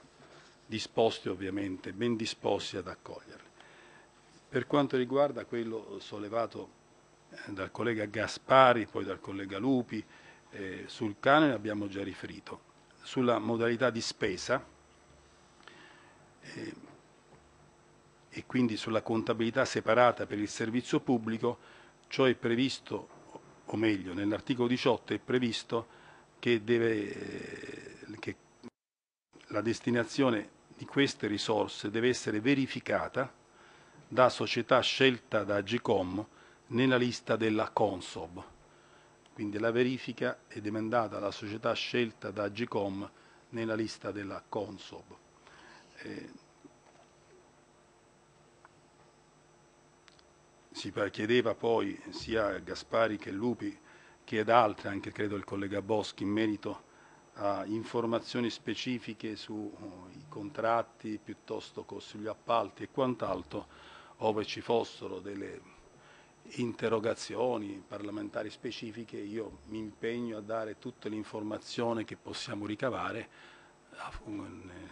Speaker 2: disposti ovviamente, ben disposti ad accoglierle. Per quanto riguarda quello sollevato eh, dal collega Gaspari, poi dal collega Lupi, eh, sul canone abbiamo già riferito. Sulla modalità di spesa eh, e quindi sulla contabilità separata per il servizio pubblico, Ciò è previsto, o meglio, nell'articolo 18 è previsto che, deve, eh, che la destinazione di queste risorse deve essere verificata da società scelta da Agicom nella lista della Consob. Quindi la verifica è demandata alla società scelta da Agicom nella lista della Consob. Eh, si chiedeva poi sia a Gaspari che Lupi che ad altri, anche credo il collega Boschi, in merito a informazioni specifiche sui eh, contratti piuttosto che sugli appalti e quant'altro, ove ci fossero delle interrogazioni parlamentari specifiche, io mi impegno a dare tutte le informazioni che possiamo ricavare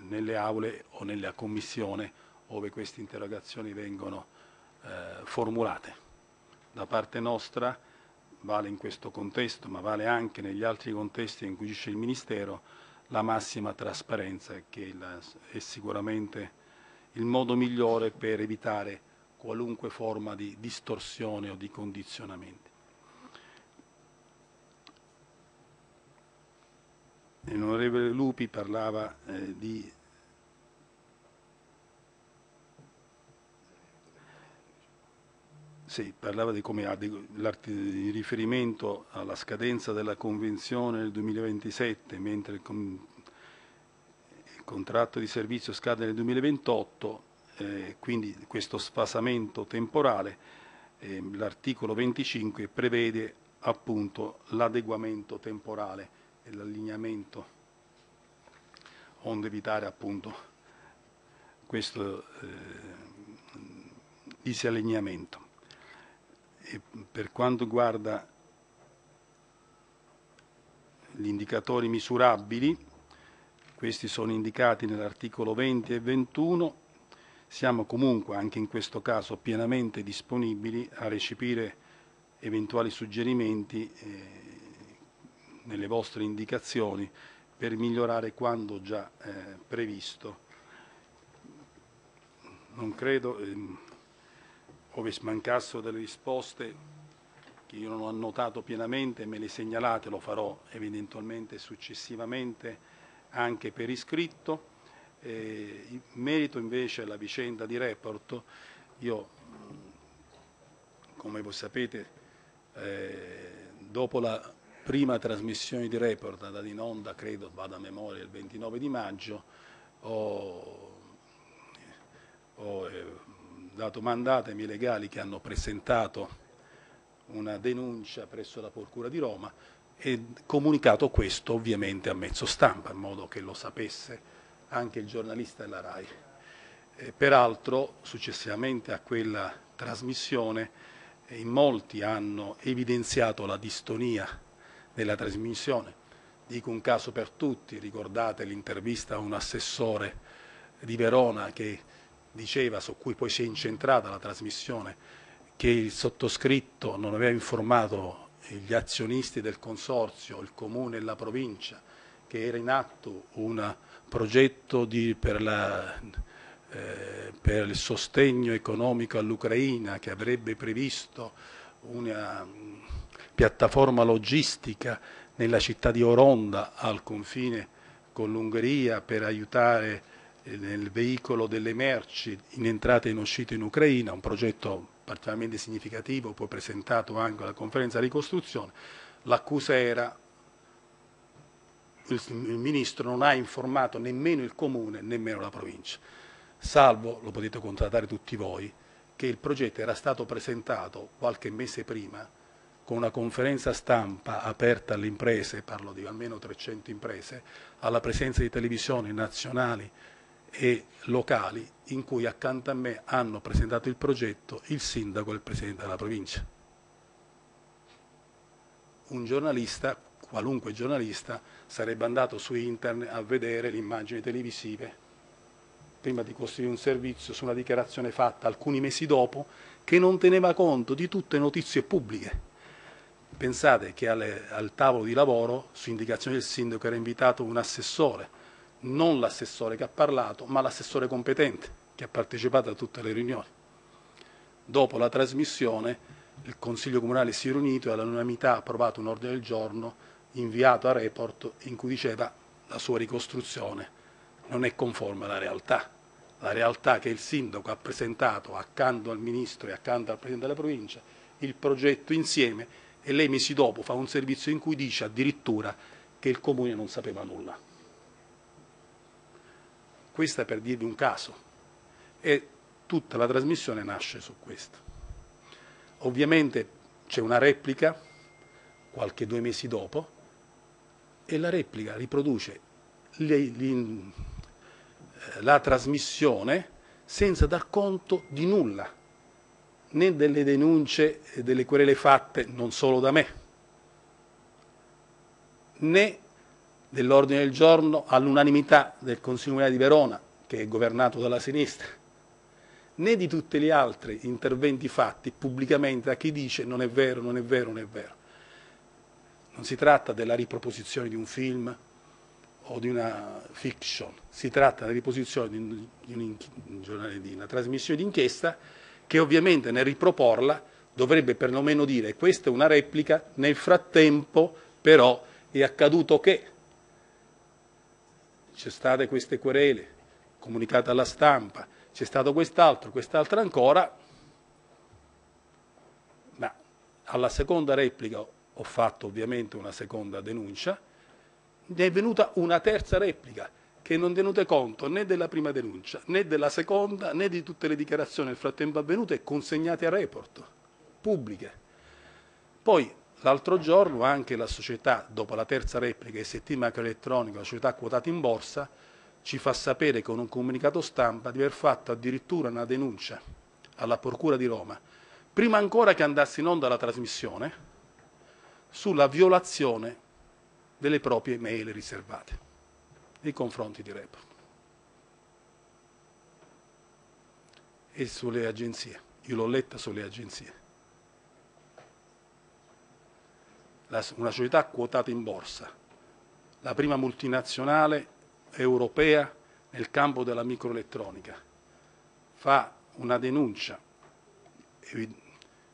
Speaker 2: nelle aule o nella commissione ove queste interrogazioni vengono eh, formulate. Da parte nostra, vale in questo contesto, ma vale anche negli altri contesti in cui agisce il Ministero, la massima trasparenza, che è sicuramente il modo migliore per evitare qualunque forma di distorsione o di condizionamenti. L'onorevole Lupi parlava eh, di Sì, parlava di come in riferimento alla scadenza della convenzione nel 2027, mentre il, con, il contratto di servizio scade nel 2028, eh, quindi questo sfasamento temporale, eh, l'articolo 25 prevede appunto l'adeguamento temporale e l'allineamento, onde evitare appunto questo eh, disallineamento e per quanto riguarda gli indicatori misurabili, questi sono indicati nell'articolo 20 e 21, siamo comunque anche in questo caso pienamente disponibili a recepire eventuali suggerimenti eh, nelle vostre indicazioni per migliorare quanto già eh, previsto. Non credo... Eh, ove mancassero delle risposte che io non ho annotato pienamente, me le segnalate, lo farò evidentemente successivamente anche per iscritto. Eh, in merito invece alla vicenda di Report, io, come voi sapete, eh, dopo la prima trasmissione di Report, andata in onda, credo, vada a memoria, il 29 di maggio, ho, ho eh, dato mandato ai miei legali che hanno presentato una denuncia presso la Procura di Roma e comunicato questo ovviamente a mezzo stampa in modo che lo sapesse anche il giornalista della RAI. E eh, peraltro successivamente a quella trasmissione eh, in molti hanno evidenziato la distonia della trasmissione. Dico un caso per tutti, ricordate l'intervista a un assessore di Verona che diceva, su cui poi si è incentrata la trasmissione, che il sottoscritto non aveva informato gli azionisti del consorzio, il comune e la provincia, che era in atto un progetto di, per, la, eh, per, il sostegno economico all'Ucraina che avrebbe previsto una piattaforma logistica nella città di Oronda al confine con l'Ungheria per aiutare eh, nel veicolo delle merci in entrata e in uscita in Ucraina, un progetto particolarmente significativo, poi presentato anche alla conferenza di ricostruzione, l'accusa era il, il ministro non ha informato nemmeno il comune, nemmeno la provincia, salvo, lo potete contrattare tutti voi, che il progetto era stato presentato qualche mese prima con una conferenza stampa aperta alle imprese, parlo di almeno 300 imprese, alla presenza di televisioni nazionali e locali in cui accanto a me hanno presentato il progetto il sindaco e il presidente della provincia. Un giornalista, qualunque giornalista, sarebbe andato su internet a vedere le immagini televisive prima di costruire un servizio su una dichiarazione fatta alcuni mesi dopo che non teneva conto di tutte le notizie pubbliche. Pensate che alle, al tavolo di lavoro, su indicazione del sindaco, era invitato un assessore, non l'assessore che ha parlato, ma l'assessore competente che ha partecipato a tutte le riunioni. Dopo la trasmissione il Consiglio Comunale si è riunito e all'unanimità ha approvato un ordine del giorno inviato a report in cui diceva la sua ricostruzione non è conforme alla realtà. La realtà che il sindaco ha presentato accanto al ministro e accanto al presidente della provincia, il progetto insieme e lei mesi dopo fa un servizio in cui dice addirittura che il comune non sapeva nulla. Questa per dirvi un caso. E tutta la trasmissione nasce su questo. Ovviamente c'è una replica qualche due mesi dopo e la replica riproduce li, li, eh, la trasmissione senza dar conto di nulla, né delle denunce e delle querele fatte non solo da me, né dell'ordine del giorno all'unanimità del Consiglio Comunale di Verona, che è governato dalla sinistra, né di tutti gli altri interventi fatti pubblicamente da chi dice non è vero, non è vero, non è vero. Non si tratta della riproposizione di un film o di una fiction, si tratta della riposizione di, un, di, un, di una trasmissione d'inchiesta che ovviamente nel riproporla dovrebbe perlomeno dire questa è una replica, nel frattempo però è accaduto che c'è state queste querele, comunicate alla stampa, c'è stato quest'altro, quest'altro ancora, ma alla seconda replica ho fatto ovviamente una seconda denuncia, ne è venuta una terza replica che non tenute conto né della prima denuncia, né della seconda, né di tutte le dichiarazioni nel frattempo avvenute e consegnate a report pubbliche. Poi L'altro giorno anche la società, dopo la terza replica e ST Macroelettronica, la società quotata in borsa, ci fa sapere con un comunicato stampa di aver fatto addirittura una denuncia alla Procura di Roma, prima ancora che andasse in onda la trasmissione, sulla violazione delle proprie mail riservate nei confronti di Rep e sulle agenzie. Io l'ho letta sulle agenzie. una società quotata in borsa, la prima multinazionale europea nel campo della microelettronica, fa una denuncia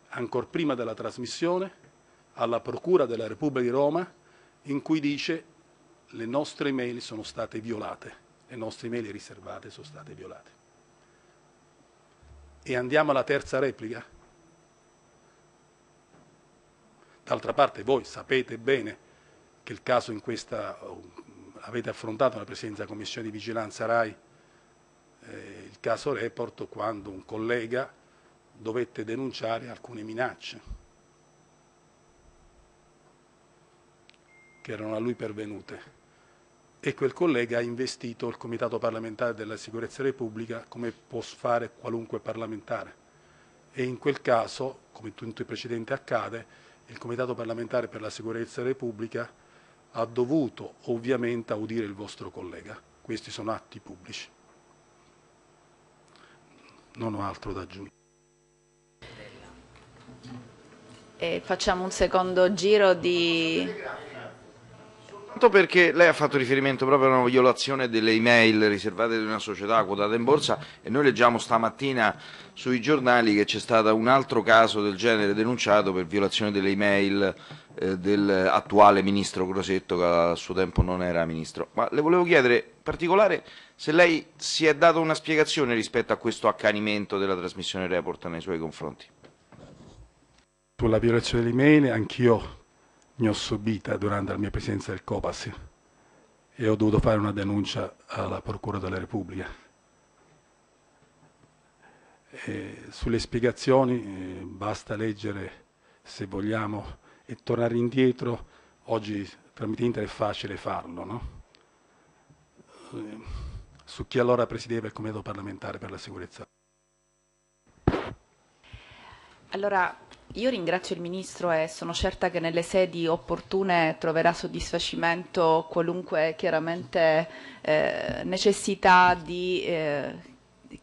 Speaker 2: ancora prima della trasmissione alla Procura della Repubblica di Roma in cui dice le nostre mail sono state violate, le nostre mail riservate sono state violate. E andiamo alla terza replica. D'altra parte voi sapete bene che il caso in questa oh, avete affrontato la presenza della Commissione di Vigilanza RAI eh, il caso Report quando un collega dovette denunciare alcune minacce che erano a lui pervenute e quel collega ha investito il Comitato parlamentare della sicurezza repubblica come può fare qualunque parlamentare e in quel caso, come in tutti i precedenti accade, il Comitato parlamentare per la sicurezza Repubblica ha dovuto ovviamente audire il vostro collega. Questi sono atti pubblici. Non ho altro da aggiungere.
Speaker 1: E facciamo un secondo giro di...
Speaker 4: Tanto perché lei ha fatto riferimento proprio a una violazione delle email riservate di una società quotata in borsa e noi leggiamo stamattina sui giornali che c'è stato un altro caso del genere denunciato per violazione delle email eh, dell'attuale ministro Grosetto che a suo tempo non era ministro. Ma le volevo chiedere in particolare se lei si è dato una spiegazione rispetto a questo accanimento della trasmissione Report nei suoi confronti.
Speaker 2: Sulla violazione delle email anch'io ne ho subita durante la mia presenza del COPAS e ho dovuto fare una denuncia alla Procura della Repubblica. E sulle spiegazioni eh, basta leggere, se vogliamo, e tornare indietro. Oggi tramite internet è facile farlo. No? Eh, su chi allora presideva il Comitato parlamentare per la sicurezza?
Speaker 1: Allora, io ringrazio il Ministro e sono certa che nelle sedi opportune troverà soddisfacimento qualunque chiaramente eh, necessità di eh,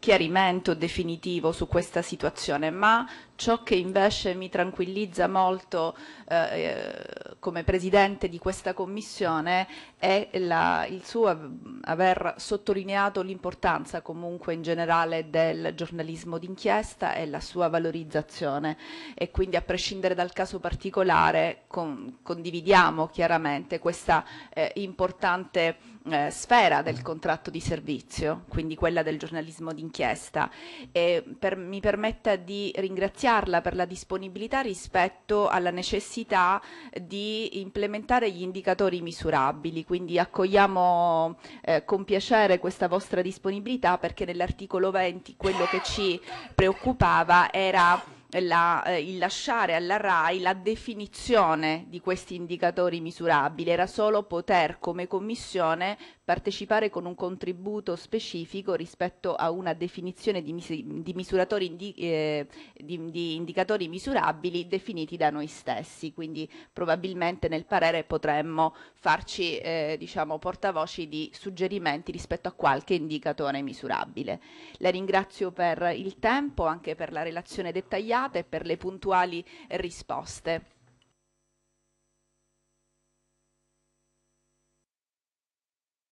Speaker 1: chiarimento definitivo su questa situazione, ma ciò che invece mi tranquillizza molto eh, eh come presidente di questa commissione è la, il suo aver sottolineato l'importanza comunque in generale del giornalismo d'inchiesta e la sua valorizzazione e quindi a prescindere dal caso particolare con, condividiamo chiaramente questa eh, importante eh, sfera del contratto di servizio, quindi quella del giornalismo d'inchiesta, e per, mi permetta di ringraziarla per la disponibilità rispetto alla necessità di implementare gli indicatori misurabili, quindi accogliamo eh, con piacere questa vostra disponibilità perché nell'articolo 20 quello che ci preoccupava era la, eh, il lasciare alla RAI la definizione di questi indicatori misurabili, era solo poter come Commissione partecipare con un contributo specifico rispetto a una definizione di, mis di, indi eh, di, di indicatori misurabili definiti da noi stessi, quindi probabilmente nel parere potremmo farci eh, diciamo, portavoci di suggerimenti rispetto a qualche indicatore misurabile. La ringrazio per il tempo, anche per la relazione dettagliata e per le puntuali risposte.